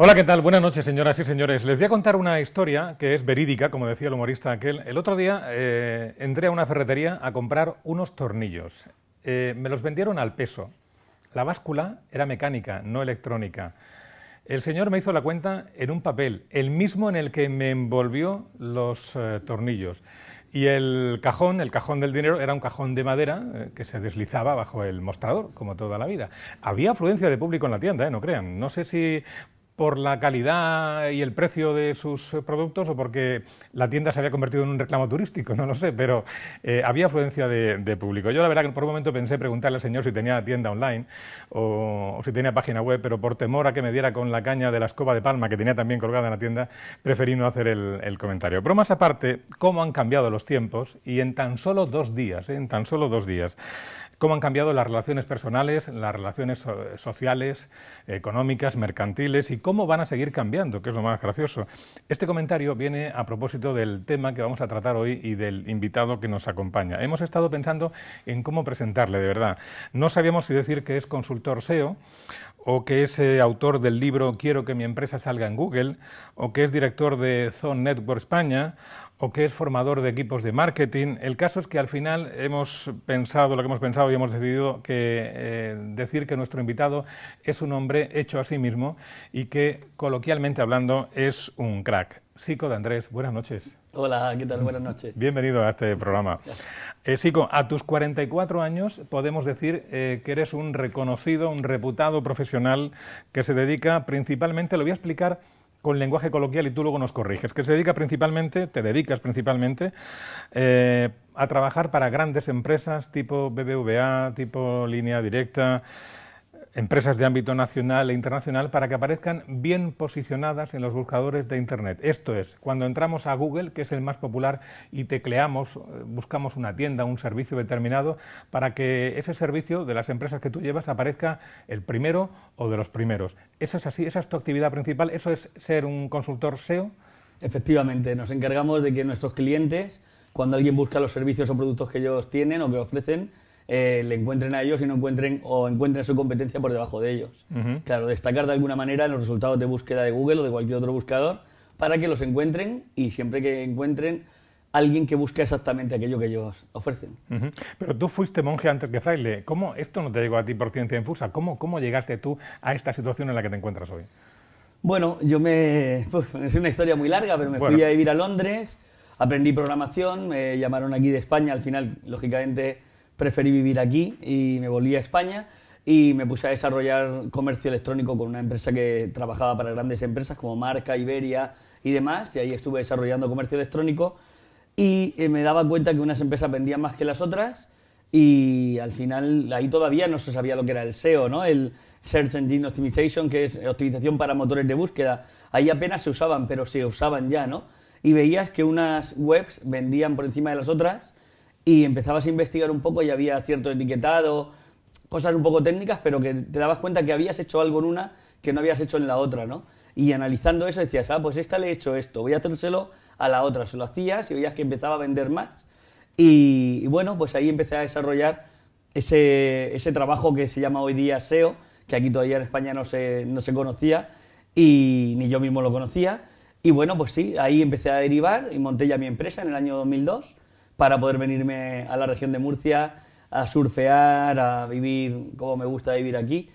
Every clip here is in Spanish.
Hola, ¿qué tal? Buenas noches, señoras y señores. Les voy a contar una historia que es verídica, como decía el humorista aquel. El otro día eh, entré a una ferretería a comprar unos tornillos. Eh, me los vendieron al peso. La báscula era mecánica, no electrónica. El señor me hizo la cuenta en un papel, el mismo en el que me envolvió los eh, tornillos. Y el cajón, el cajón del dinero, era un cajón de madera que se deslizaba bajo el mostrador, como toda la vida. Había afluencia de público en la tienda, no crean. No sé si por la calidad y el precio de sus eh, productos o porque la tienda se había convertido en un reclamo turístico, no lo sé, pero eh, había afluencia de, público. Yo la verdad que por un momento pensé preguntarle al señor si tenía tienda online o, si tenía página web, pero por temor a que me diera con la caña de la escoba de palma que tenía también colgada en la tienda, preferí no hacer el, comentario. Pero más aparte, cómo han cambiado los tiempos y en tan solo dos días, ¿eh? en tan solo dos días cómo han cambiado las relaciones personales, las relaciones sociales, económicas, mercantiles y cómo van a seguir cambiando, que es lo más gracioso. Este comentario viene a propósito del tema que vamos a tratar hoy y del invitado que nos acompaña. Hemos estado pensando en cómo presentarle, de verdad. No sabíamos si decir que es consultor SEO o que es autor del libro Quiero que mi empresa salga en Google, o que es director de Zone Network España, o que es formador de equipos de marketing. El caso es que al final hemos pensado lo que hemos pensado y hemos decidido que eh, decir que nuestro invitado es un hombre hecho a sí mismo y que coloquialmente hablando es un crack. Psico de Andrés, buenas noches. Hola, ¿qué tal? Buenas noches. Bienvenido a este programa. Eh, a tus 44 años podemos decir eh, que eres un reconocido, un reputado profesional que se dedica principalmente, lo voy a explicar con lenguaje coloquial y tú luego nos corriges, que se dedica principalmente, te dedicas principalmente eh, a trabajar para grandes empresas tipo BBVA, tipo Línea Directa, empresas de ámbito nacional e internacional para que aparezcan bien posicionadas en los buscadores de Internet. Esto es, cuando entramos a Google, que es el más popular, y tecleamos, eh, buscamos una tienda, un servicio determinado, para que ese servicio de las empresas que tú llevas aparezca el primero o de los primeros. Esa es así? ¿Esa es tu actividad principal? ¿Eso es ser un consultor SEO? Efectivamente, nos encargamos de que nuestros clientes, cuando alguien busca los servicios o productos que ellos tienen o que ofrecen, eh, le encuentren a ellos y no encuentren o encuentren su competencia por debajo de ellos. Claro, destacar de alguna manera los resultados de búsqueda de Google o de cualquier otro buscador para que los encuentren y siempre que encuentren alguien que busque exactamente aquello que ellos ofrecen. Pero tú fuiste monje antes que fraile. ¿Cómo esto no te llegó a ti por ciencia infusa? ¿Cómo, ¿Cómo llegaste tú a esta situación en la que te encuentras hoy? Bueno, yo me... Pues, es una historia muy larga, pero me fui a vivir a Londres, aprendí programación, me llamaron aquí de España, al final, lógicamente, preferí vivir aquí y me volví a España y me puse a desarrollar comercio electrónico con una empresa que trabajaba para grandes empresas como Marca, Iberia y demás, y ahí estuve desarrollando comercio electrónico y eh, me daba cuenta que unas empresas vendían más que las otras y al final ahí todavía no se sabía lo que era el SEO, ¿no? El Search Engine Optimization, que es optimización para motores de búsqueda. Ahí apenas se usaban, pero se usaban ya, ¿no? Y veías que unas webs vendían por encima de las otras y empezabas a investigar un poco y había cierto etiquetado, cosas un poco técnicas, pero que te dabas cuenta que habías hecho algo en una que no habías hecho en la otra, ¿no? Y analizando eso decías, ah, pues esta le he hecho esto, voy a hacérselo a la otra. Se lo hacías y veías que empezaba a vender más. Y, bueno, pues ahí empecé a desarrollar ese, trabajo que se llama hoy día SEO, que aquí todavía en España no se, no se conocía y ni yo mismo lo conocía. Y bueno, pues sí, ahí empecé a derivar y monté ya mi empresa en el año 2002 para poder venirme a la región de Murcia a surfear, a vivir como me gusta vivir aquí.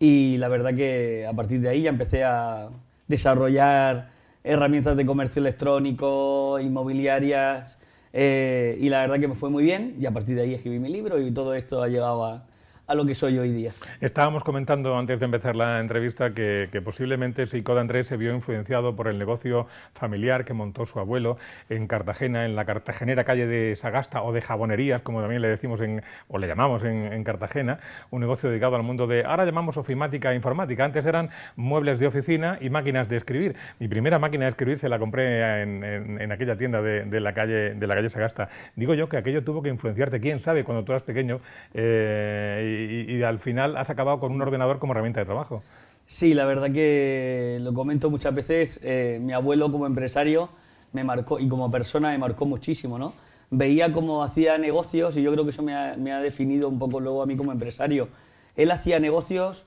Y la verdad que a partir de ahí ya empecé a desarrollar herramientas de comercio electrónico, inmobiliarias, eh, y la verdad que me fue muy bien. Y a partir de ahí escribí mi libro y todo esto ha llegado a, a lo que soy hoy día. Estábamos comentando antes de empezar la entrevista que, que posiblemente Sicoda Andrés se vio influenciado por el negocio familiar que montó su abuelo en Cartagena, en la cartagenera calle de Sagasta o de Jabonerías, como también le decimos en, o le llamamos en, Cartagena, un negocio dedicado al mundo de, ahora llamamos ofimática e informática, antes eran muebles de oficina y máquinas de escribir. Mi primera máquina de escribir se la compré en, aquella tienda de, la calle, de la calle Sagasta. Digo yo que aquello tuvo que influenciarte, quién sabe, cuando tú eras pequeño. Eh, y, al final has acabado con un ordenador como herramienta de trabajo. Sí, la verdad que lo comento muchas veces, eh, mi abuelo como empresario me marcó y como persona me marcó muchísimo, ¿no? Veía cómo hacía negocios y yo creo que eso me ha, definido un poco luego a mí como empresario. Él hacía negocios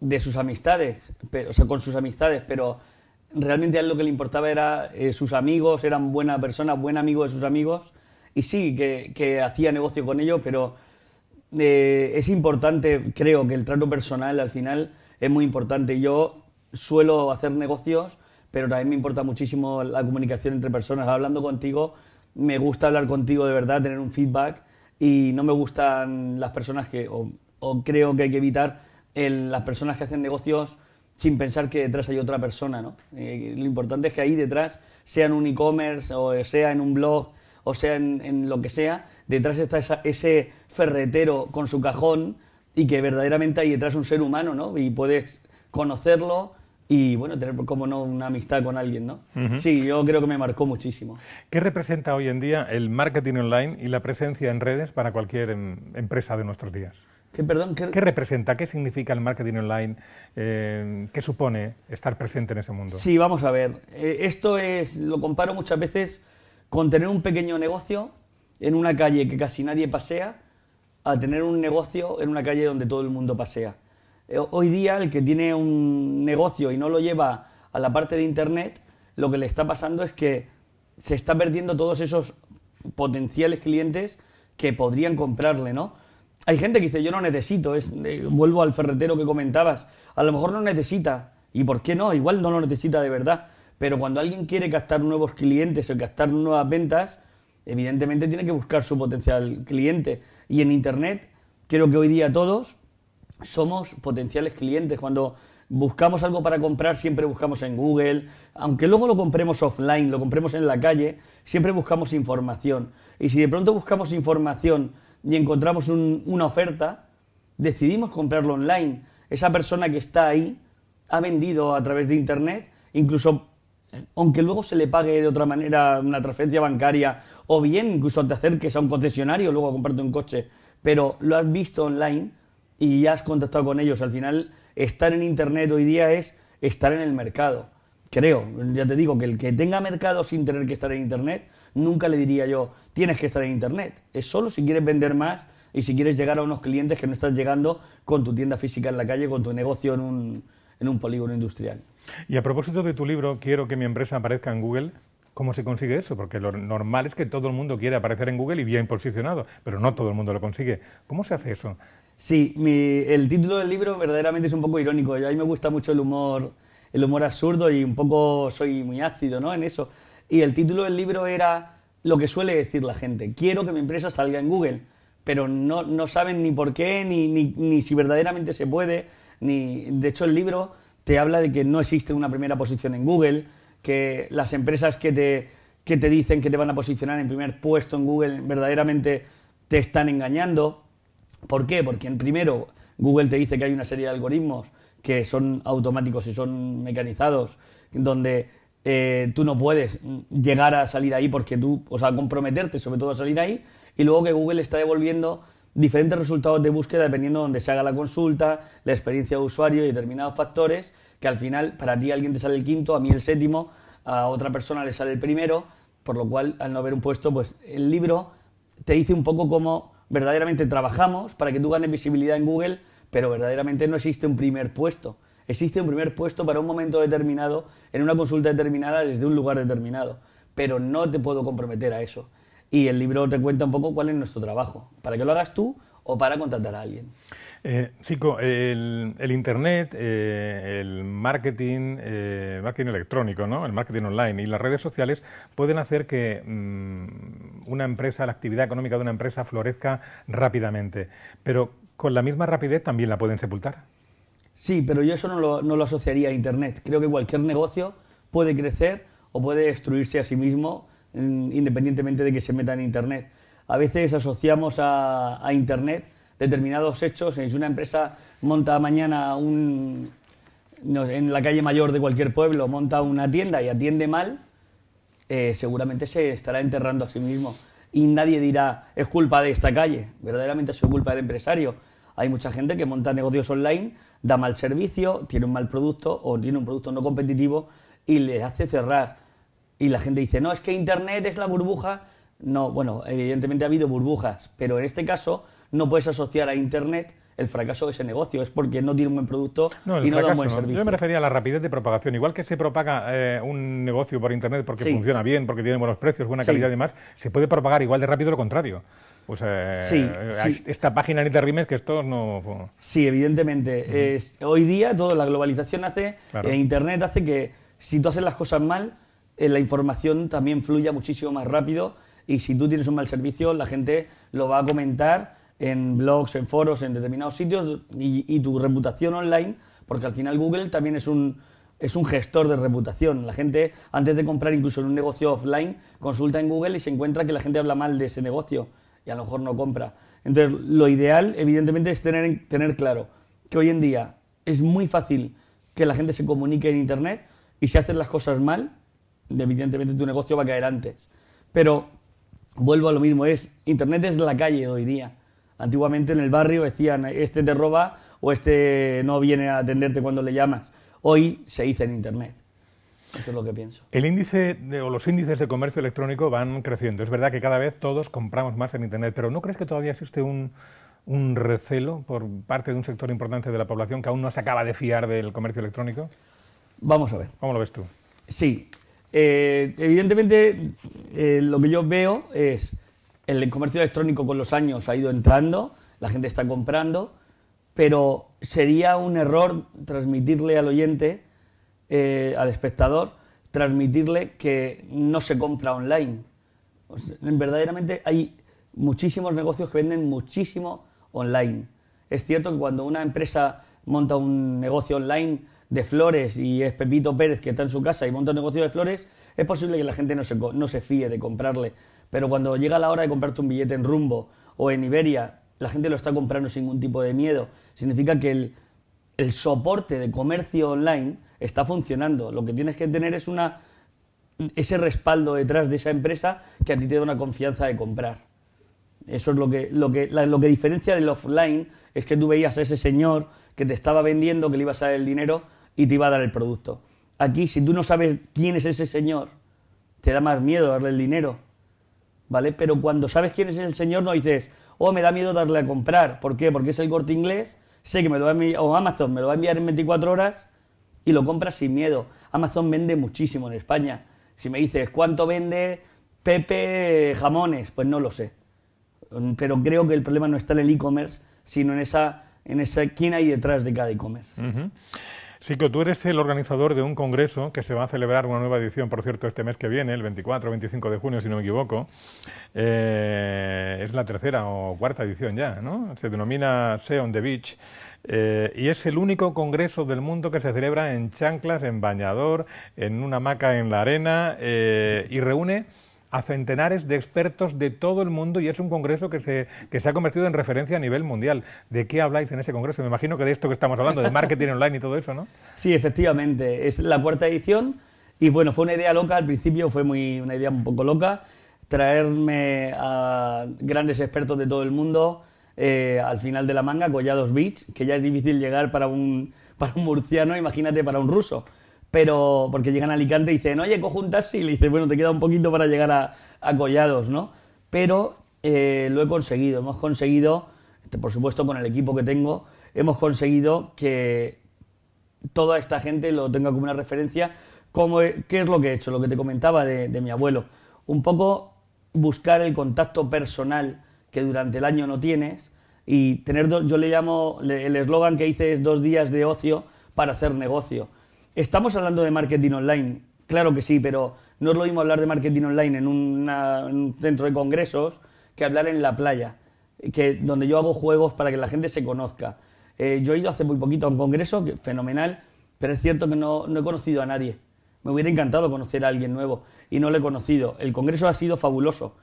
de sus amistades, pero, o sea, con sus amistades, pero realmente a él lo que le importaba era eh, sus amigos, eran buena persona, buen amigo de sus amigos, y sí, que, que hacía negocio con ellos, pero eh, es importante, creo que el trato personal al final es muy importante. Yo suelo hacer negocios, pero también me importa muchísimo la comunicación entre personas. Hablando contigo, me gusta hablar contigo de verdad, tener un feedback y no me gustan las personas que, o, creo que hay que evitar las personas que hacen negocios sin pensar que detrás hay otra persona, ¿no? Eh, lo importante es que ahí detrás, sea en un e-commerce o sea en un blog, o sea en, lo que sea, detrás está ese ferretero con su cajón y que verdaderamente hay detrás un ser humano, ¿no? Y puedes conocerlo, y bueno, tener como no una amistad con alguien, ¿no? Sí, yo creo que me marcó muchísimo. ¿Qué representa hoy en día el marketing online y la presencia en redes para cualquier em, empresa de nuestros días? ¿Qué, representa? ¿Qué significa el marketing online? Eh, ¿Qué supone estar presente en ese mundo? Sí, vamos a ver. Eh, esto es, lo comparo muchas veces con tener un pequeño negocio en una calle que casi nadie pasea a tener un negocio en una calle donde todo el mundo pasea. Eh, hoy día el que tiene un negocio y no lo lleva a la parte de Internet, lo que le está pasando es que se está perdiendo todos esos potenciales clientes que podrían comprarle, ¿no? Hay gente que dice, yo no necesito, es, eh, vuelvo al ferretero que comentabas, a lo mejor no necesita, ¿y por qué no? Igual no lo necesita de verdad, pero cuando alguien quiere captar nuevos clientes o captar nuevas ventas, evidentemente tiene que buscar su potencial cliente. Y en Internet, creo que hoy día todos somos potenciales clientes. Cuando buscamos algo para comprar, siempre buscamos en Google. Aunque luego lo compremos offline, lo compremos en la calle, siempre buscamos información. Y si de pronto buscamos información y encontramos una oferta, decidimos comprarlo online. Esa persona que está ahí ha vendido a través de Internet, incluso aunque luego se le pague de otra manera una transferencia bancaria, o bien incluso te acerques a un concesionario luego a comprarte un coche, pero lo has visto online y ya has contactado con ellos. Al final, estar en Internet hoy día es estar en el mercado. Creo, ya te digo, que el que tenga mercado sin tener que estar en Internet, nunca le diría yo, tienes que estar en Internet. Es solo si quieres vender más y si quieres llegar a unos clientes que no estás llegando con tu tienda física en la calle, con tu negocio en un, en un polígono industrial. Y a propósito de tu libro, quiero que mi empresa aparezca en Google. ¿Cómo se consigue eso? Porque lo normal es que todo el mundo quiere aparecer en Google y bien posicionado, pero no todo el mundo lo consigue. ¿Cómo se hace eso? Sí, el título del libro verdaderamente es un poco irónico. A mí me gusta mucho el humor, el humor absurdo y un poco soy muy ácido ¿no? en eso. Y el título del libro era lo que suele decir la gente. Quiero que mi empresa salga en Google, pero no, no saben ni por qué, ni, ni si verdaderamente se puede ni... De hecho, el libro te habla de que no existe una primera posición en Google, que las empresas que te, dicen que te van a posicionar en primer puesto en Google verdaderamente te están engañando. ¿Por qué? Porque en primero Google te dice que hay una serie de algoritmos que son automáticos y son mecanizados, donde eh, tú no puedes llegar a salir ahí porque tú, o sea, comprometerte sobre todo a salir ahí, y luego que Google está devolviendo diferentes resultados de búsqueda dependiendo de dónde se haga la consulta, la experiencia de usuario y determinados factores que al final para ti alguien te sale el quinto, a mí el séptimo, a otra persona le sale el primero, por lo cual al no haber un puesto, pues el libro te dice un poco cómo verdaderamente trabajamos para que tú ganes visibilidad en Google, pero verdaderamente no existe un primer puesto. Existe un primer puesto para un momento determinado, en una consulta determinada, desde un lugar determinado, pero no te puedo comprometer a eso y el libro te cuenta un poco cuál es nuestro trabajo, para que lo hagas tú o para contratar a alguien. Eh, Chico, el, Internet, eh, el marketing, eh, marketing electrónico, ¿no? el marketing online y las redes sociales pueden hacer que mm, una empresa, la actividad económica de una empresa florezca rápidamente, pero con la misma rapidez también la pueden sepultar. Sí, pero yo eso no lo asociaría a Internet. Creo que cualquier negocio puede crecer o puede destruirse a sí mismo independientemente de que se meta en Internet. A veces asociamos a, Internet determinados hechos. Si una empresa monta mañana en la calle mayor de cualquier pueblo, monta una tienda y atiende mal, eh, seguramente se estará enterrando a sí mismo. Y nadie dirá, es culpa de esta calle. Verdaderamente es culpa del empresario. Hay mucha gente que monta negocios online, da mal servicio, tiene un mal producto o tiene un producto no competitivo y le hace cerrar. Y la gente dice, no, es que Internet es la burbuja. No, bueno, evidentemente ha habido burbujas, pero en este caso no puedes asociar a Internet el fracaso de ese negocio, es porque no tiene un buen producto y no da un buen servicio. Yo me refería a la rapidez de propagación. Igual que se propaga eh, un negocio por Internet porque funciona bien, porque tiene buenos precios, buena calidad y demás, se puede propagar igual de rápido lo contrario. Pues eh, esta página ni te rimes que esto no... Sí, evidentemente. es, hoy día toda la globalización hace, claro. E Internet hace que si tú haces las cosas mal, eh, la información también fluya muchísimo más rápido y si tú tienes un mal servicio, la gente lo va a comentar en blogs, en foros, en determinados sitios y, tu reputación online, porque al final Google también es un, es un gestor de reputación. La gente, antes de comprar incluso en un negocio offline, consulta en Google y se encuentra que la gente habla mal de ese negocio y a lo mejor no compra. Entonces, lo ideal, evidentemente, es tener, tener claro que hoy en día es muy fácil que la gente se comunique en Internet y se hacen las cosas mal, evidentemente tu negocio va a caer antes. Pero vuelvo a lo mismo, es Internet es la calle hoy día. Antiguamente en el barrio decían, este te roba o este no viene a atenderte cuando le llamas. Hoy se dice en Internet. Eso es lo que pienso. El índice o los índices de comercio electrónico van creciendo. Es verdad que cada vez todos compramos más en Internet, pero ¿no crees que todavía existe un, un recelo por parte de un sector importante de la población que aún no se acaba de fiar del comercio electrónico? Vamos a ver. ¿Cómo lo ves tú? Sí, eh, evidentemente, eh, lo que yo veo es el comercio electrónico con los años ha ido entrando, la gente está comprando, pero sería un error transmitirle al oyente, eh, al espectador, transmitirle que no se compra online. verdaderamente hay muchísimos negocios que venden muchísimo online. Es cierto que cuando una empresa monta un negocio online, de flores y es Pepito Pérez que está en su casa y monta un negocio de flores, es posible que la gente no se, no se fíe de comprarle. Pero cuando llega la hora de comprarte un billete en rumbo o en Iberia, la gente lo está comprando sin ningún tipo de miedo. Significa que el, el soporte de comercio online está funcionando. Lo que tienes que tener es una, ese respaldo detrás de esa empresa que a ti te da una confianza de comprar. Eso es lo que, lo lo que diferencia del offline, es que tú veías a ese señor que te estaba vendiendo, que le ibas a dar el dinero, y te va a dar el producto. Aquí, si tú no sabes quién es ese señor, te da más miedo darle el dinero, ¿vale? Pero cuando sabes quién es el señor, no dices, oh, me da miedo darle a comprar. ¿Por qué? Porque es el corte inglés, sé que me lo va a enviar, o Amazon me lo va a enviar en 24 horas y lo compras sin miedo. Amazon vende muchísimo en España. Si me dices, ¿cuánto vende Pepe jamones? Pues no lo sé. Pero creo que el problema no está en el e-commerce, sino en esa, en esa quién hay detrás de cada e-commerce que tú eres el organizador de un congreso que se va a celebrar, una nueva edición, por cierto, este mes que viene, el 24 o 25 de junio, si no me equivoco. Eh, es la tercera o cuarta edición ya, ¿no? Se denomina Sea on the Beach. Eh, y es el único congreso del mundo que se celebra en chanclas, en bañador, en una hamaca en la arena eh, y reúne a centenares de expertos de todo el mundo y es un congreso que se, que se ha convertido en referencia a nivel mundial. ¿De qué habláis en ese congreso? Me imagino que de esto que estamos hablando, de marketing online y todo eso, ¿no? Sí, efectivamente. Es la cuarta edición y bueno, fue una idea loca al principio, fue una idea un poco loca, traerme a grandes expertos de todo el mundo eh, al final de la manga, Collados Beach, que ya es difícil llegar para un, para un murciano, imagínate para un ruso pero porque llegan a Alicante y dicen, oye, cojo juntas?" y le dice, bueno, te queda un poquito para llegar a, Collados, ¿no? Pero eh, lo he conseguido, hemos conseguido, este, por supuesto con el equipo que tengo, hemos conseguido que toda esta gente lo tenga como una referencia, qué es lo que he hecho, lo que te comentaba de, de mi abuelo, un poco buscar el contacto personal que durante el año no tienes y tener, yo le llamo, el eslogan que hice es dos días de ocio para hacer negocio ¿Estamos hablando de marketing online? Claro que sí, pero no es lo mismo hablar de marketing online en, un centro de congresos que hablar en la playa, que, donde yo hago juegos para que la gente se conozca. Eh, yo he ido hace muy poquito a un congreso, que, fenomenal, pero es cierto que no, he conocido a nadie. Me hubiera encantado conocer a alguien nuevo y no lo he conocido. El congreso ha sido fabuloso,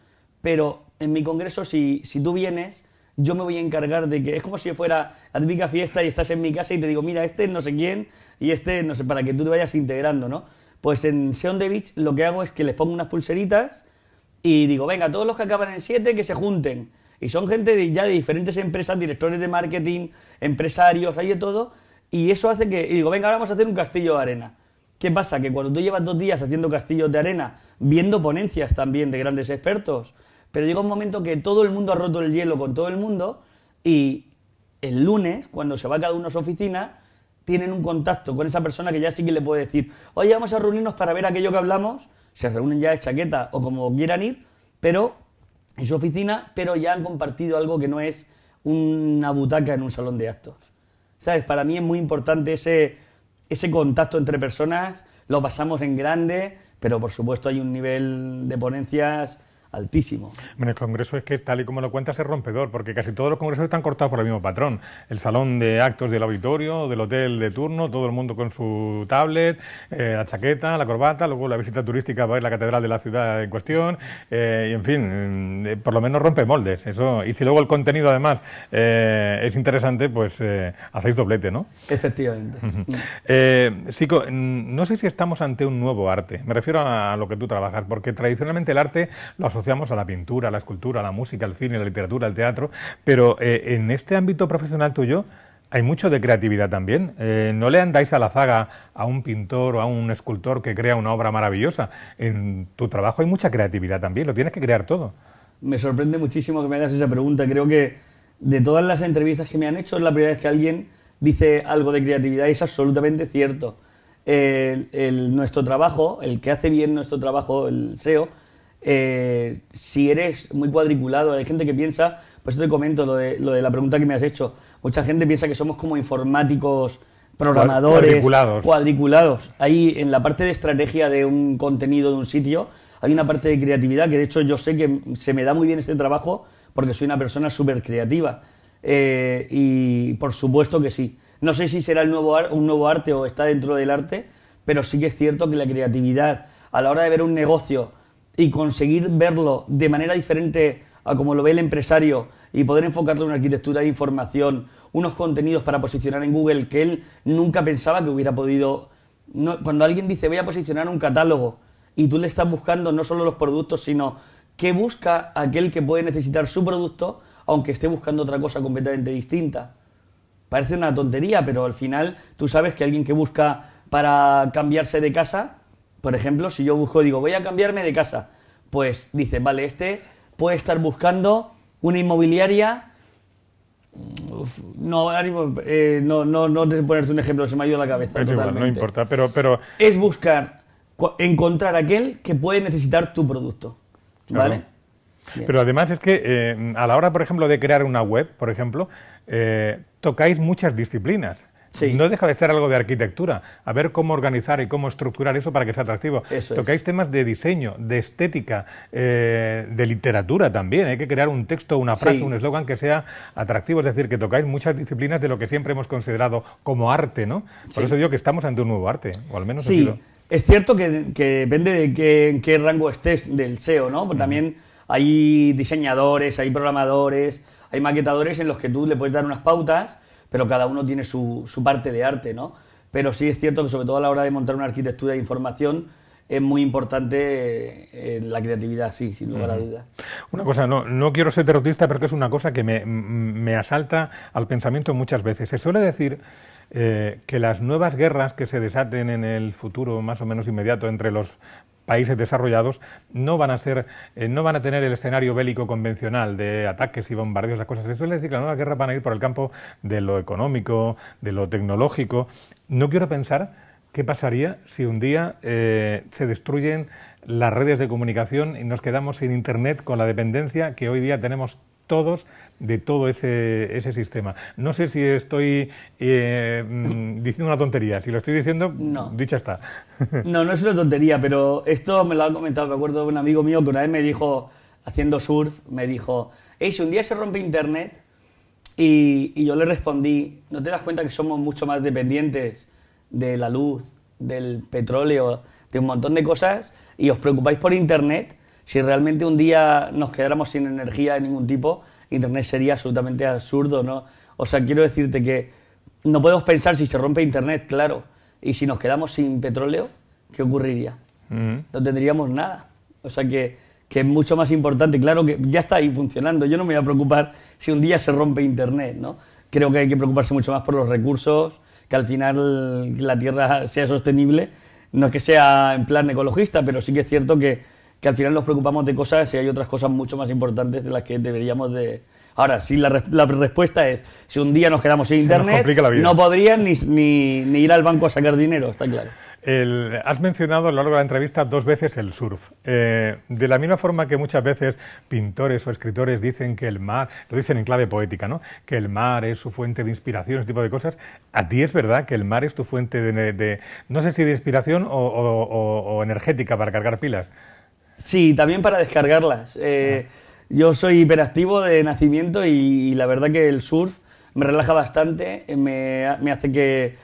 pero en mi congreso, si, si tú vienes, yo me voy a encargar de que es como si fuera la típica fiesta y estás en mi casa y te digo, mira, este no sé quién y este no sé, para que tú te vayas integrando, ¿no? Pues en Seon de Beach lo que hago es que les pongo unas pulseritas y digo, venga, todos los que acaban en 7 que se junten. Y son gente ya de diferentes empresas, directores de marketing, empresarios, ahí de todo. Y eso hace que, y digo, venga, ahora vamos a hacer un castillo de arena. ¿Qué pasa? Que cuando tú llevas dos días haciendo castillos de arena, viendo ponencias también de grandes expertos, pero llega un momento que todo el mundo ha roto el hielo con todo el mundo y el lunes, cuando se va cada uno a su oficina, tienen un contacto con esa persona que ya sí que le puede decir, oye, vamos a reunirnos para ver aquello que hablamos, se reúnen ya de chaqueta o como quieran ir, pero en su oficina, pero ya han compartido algo que no es una butaca en un salón de actos. ¿Sabes? Para mí es muy importante ese, ese contacto entre personas, lo pasamos en grande, pero por supuesto hay un nivel de ponencias altísimo. Bueno, el Congreso es que, tal y como lo cuentas, es rompedor, porque casi todos los congresos están cortados por el mismo patrón. El salón de actos del auditorio, del hotel de turno, todo el mundo con su tablet, eh, la chaqueta, la corbata, luego la visita turística para a la catedral de la ciudad en cuestión, eh, y en fin, mm, eh, por lo menos rompe moldes. Eso. Y si luego el contenido, además, es interesante, pues hacéis doblete, ¿no? Efectivamente. Chico, mm, no sé si estamos ante un nuevo arte. Me refiero a lo que tú trabajas, porque tradicionalmente el arte lo asociamos a la pintura, a la escultura, a la música, al cine, a la literatura, al teatro, pero eh, en este ámbito profesional tuyo hay mucho de creatividad también. Eh, no le andáis a la zaga a un pintor o a un escultor que crea una obra maravillosa. En tu trabajo hay mucha creatividad también, lo tienes que crear todo. Me sorprende muchísimo que me hagas esa pregunta. Creo que de todas las entrevistas que me han hecho es la primera vez que alguien dice algo de creatividad y es absolutamente cierto. el, nuestro trabajo, el que hace bien nuestro trabajo, el SEO, eh, si eres muy cuadriculado, hay gente que piensa, pues eso te comento lo de, la pregunta que me has hecho, mucha gente piensa que somos como informáticos, programadores, cuadriculados. Ahí en la parte de estrategia de un contenido de un sitio, hay una parte de creatividad que de hecho yo sé que se me da muy bien este trabajo porque soy una persona súper creativa. Eh, y por supuesto que sí. No sé si será el nuevo un nuevo arte o está dentro del arte, pero sí que es cierto que la creatividad a la hora de ver un negocio, y conseguir verlo de manera diferente a como lo ve el empresario y poder enfocarlo en una arquitectura de información, unos contenidos para posicionar en Google que él nunca pensaba que hubiera podido. cuando alguien dice voy a posicionar un catálogo y tú le estás buscando no solo los productos, sino qué busca aquel que puede necesitar su producto, aunque esté buscando otra cosa completamente distinta. Parece una tontería, pero al final tú sabes que alguien que busca para cambiarse de casa por ejemplo, si yo busco, digo, voy a cambiarme de casa, pues dice, vale, este puede estar buscando una inmobiliaria. no, pues, eh, no, no, no te ponerte un ejemplo, se me ha ido la cabeza. totalmente. no importa, pero, pero. Es buscar, encontrar aquel que puede necesitar tu producto. ¿Vale? Pero además es que eh, a la hora, por ejemplo, de crear una web, por ejemplo, eh, tocáis muchas disciplinas. No deja de ser algo de arquitectura. A ver cómo organizar y cómo estructurar eso para que sea atractivo. Tocáis temas de diseño, de estética, eh, de literatura también. Hay que crear un texto, una frase, un eslogan que sea atractivo. Es decir, que tocáis muchas disciplinas de lo que siempre hemos considerado como arte, ¿no? Por eso digo que estamos ante un nuevo arte, o al menos sí. Es cierto que, depende de qué, en qué rango estés del SEO, ¿no? también hay diseñadores, hay programadores, hay maquetadores en los que tú le puedes dar unas pautas pero cada uno tiene su, parte de arte, ¿no? Pero sí es cierto que sobre todo a la hora de montar una arquitectura de información, es muy importante eh, eh, la creatividad, sí, sin lugar a dudas. Una cosa, no, no quiero ser terrorista, pero que es una cosa que me, asalta al pensamiento muchas veces. Se suele decir eh, que las nuevas guerras que se desaten en el futuro más o menos inmediato entre los países desarrollados no van a ser, eh, no van a tener el escenario bélico convencional de ataques y bombardeos, las cosas. Se suele decir que la nuevas guerras van a ir por el campo de lo económico, de lo tecnológico. No quiero pensar qué pasaría si un día eh, se destruyen las redes de comunicación y nos quedamos sin Internet con la dependencia que hoy día tenemos todos de todo ese, ese sistema. No sé si estoy eh, mm, diciendo una tontería, si lo estoy diciendo, no. dicha está. no, no es una tontería, pero esto me lo ha comentado, me acuerdo de un amigo mío que una vez me dijo, haciendo surf, me dijo, hey, si un día se rompe internet, y, y yo le respondí, ¿no te das cuenta que somos mucho más dependientes de la luz, del petróleo, de un montón de cosas, y os preocupáis por internet? Si realmente un día nos quedáramos sin energía de ningún tipo, Internet sería absolutamente absurdo, ¿no? O sea, quiero decirte que no podemos pensar si se rompe Internet, claro, y si nos quedamos sin petróleo, ¿qué ocurriría? No tendríamos nada. O sea que, que, es mucho más importante, claro que ya está ahí funcionando, yo no me voy a preocupar si un día se rompe Internet, ¿no? Creo que hay que preocuparse mucho más por los recursos, que al final la Tierra sea sostenible. No es que sea en plan ecologista, pero sí que es cierto que que al final nos preocupamos de cosas y hay otras cosas mucho más importantes de las que deberíamos de... Ahora, si la, la respuesta es, si un día nos quedamos sin internet, no podrían ni, ni, ir al banco a sacar dinero, está claro. has mencionado a lo largo de la entrevista dos veces el surf. Eh, de la misma forma que muchas veces pintores o escritores dicen que el mar, lo dicen en clave poética, ¿no? que el mar es su fuente de inspiración, ese tipo de cosas, a ti es verdad que el mar es tu fuente de, no sé si de inspiración o energética para cargar pilas. Sí, también para descargarlas. Eh, ah. yo soy hiperactivo de nacimiento y, la verdad que el surf me relaja bastante, me, hace que,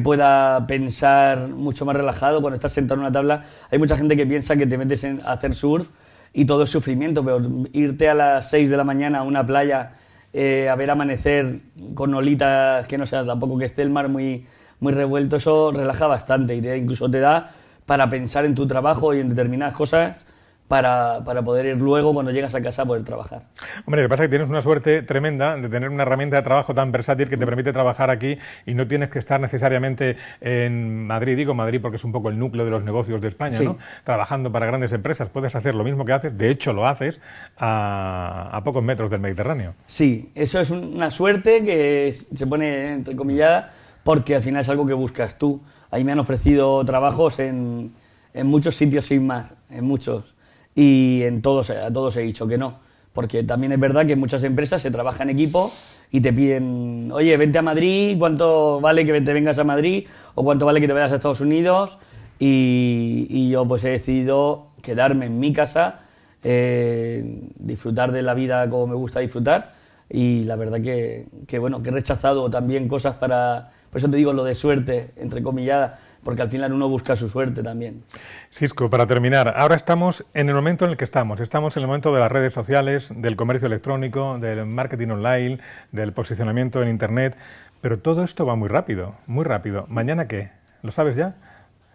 pueda pensar mucho más relajado. Cuando estás sentado en una tabla, hay mucha gente que piensa que te metes en, a hacer surf y todo es sufrimiento, pero irte a las 6 de la mañana a una playa eh, a ver amanecer con olitas que no sea tampoco que esté el mar muy, muy revuelto, eso relaja bastante y incluso te da para pensar en tu trabajo y en determinadas cosas para, poder ir luego, cuando llegas a casa, a poder trabajar. Hombre, lo que pasa es que tienes una suerte tremenda de tener una herramienta de trabajo tan versátil que te mm. permite trabajar aquí y no tienes que estar necesariamente en Madrid, digo Madrid porque es un poco el núcleo de los negocios de España, trabajando para grandes empresas. Puedes hacer lo mismo que haces, de hecho lo haces, a, pocos metros del Mediterráneo. Sí, eso es una suerte que se pone entre porque al final es algo que buscas tú. Ahí me han ofrecido trabajos en, muchos sitios sin más, en muchos. Y en todos, a todos he dicho que no. Porque también es verdad que muchas empresas se trabaja en equipo y te piden, oye, vente a Madrid, ¿cuánto vale que te vengas a Madrid? ¿O cuánto vale que te vayas a Estados Unidos? Y, yo pues he decidido quedarme en mi casa, eh, disfrutar de la vida como me gusta disfrutar y la verdad que, bueno, que he rechazado también cosas para, por eso te digo lo de suerte, entre comillas, porque al final uno busca su suerte también. Cisco, para terminar, ahora estamos en el momento en el que estamos. Estamos en el momento de las redes sociales, del comercio electrónico, del marketing online, del posicionamiento en Internet. Pero todo esto va muy rápido, muy rápido. ¿Mañana qué? ¿Lo sabes ya?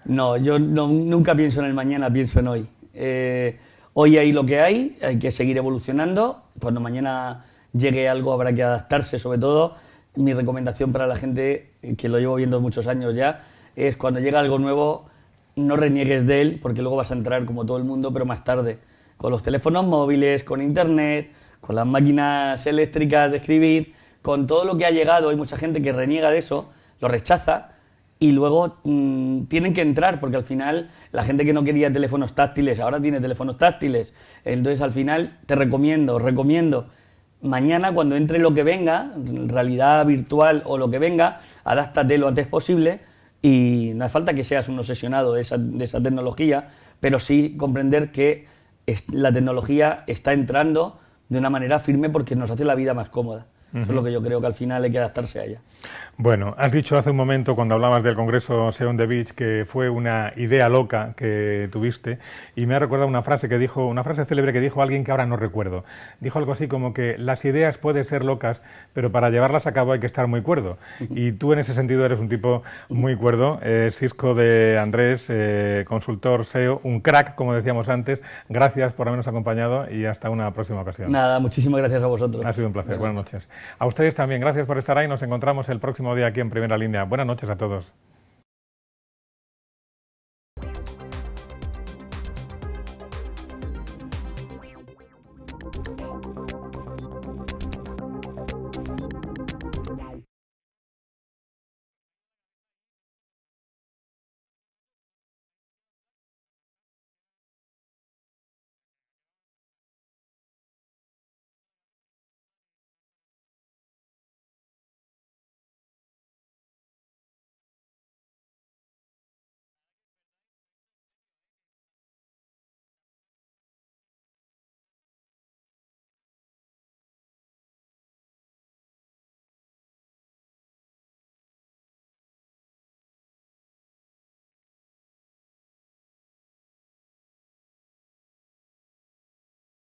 No, yo nunca pienso en el mañana, pienso en hoy. Eh, hoy hay lo que hay, hay que seguir evolucionando. Cuando mañana llegue algo habrá que adaptarse, sobre todo. Mi recomendación para la gente que lo llevo viendo muchos años ya, es cuando llega algo nuevo, no reniegues de él, porque luego vas a entrar como todo el mundo, pero más tarde. Con los teléfonos móviles, con internet, con las máquinas eléctricas de escribir, con todo lo que ha llegado, hay mucha gente que reniega de eso, lo rechaza y luego mm, tienen que entrar, porque al final la gente que no quería teléfonos táctiles ahora tiene teléfonos táctiles. Entonces al final te recomiendo, recomiendo, mañana cuando entre lo que venga, realidad virtual o lo que venga, adáptate lo antes posible y no hace falta que seas un obsesionado de esa, de esa tecnología, pero sí comprender que la tecnología está entrando de una manera firme porque nos hace la vida más cómoda es lo que yo creo que al final hay que adaptarse a ella. Bueno, has dicho hace un momento cuando hablabas del Congreso Seon de Beach que fue una idea loca que tuviste y me ha recordado una frase que dijo, una frase célebre que dijo alguien que ahora no recuerdo. Dijo algo así como que las ideas pueden ser locas, pero para llevarlas a cabo hay que estar muy cuerdo. Y tú en ese sentido eres un tipo muy cuerdo. Eh, Cisco de Andrés, eh, consultor SEO, un crack, como decíamos antes. Gracias por habernos acompañado y hasta una próxima ocasión. Nada, muchísimas gracias a vosotros. Ha sido un placer. Buenas, noches. A ustedes también, gracias por estar ahí. Nos encontramos el próximo día aquí en Primera Línea. Buenas noches a todos.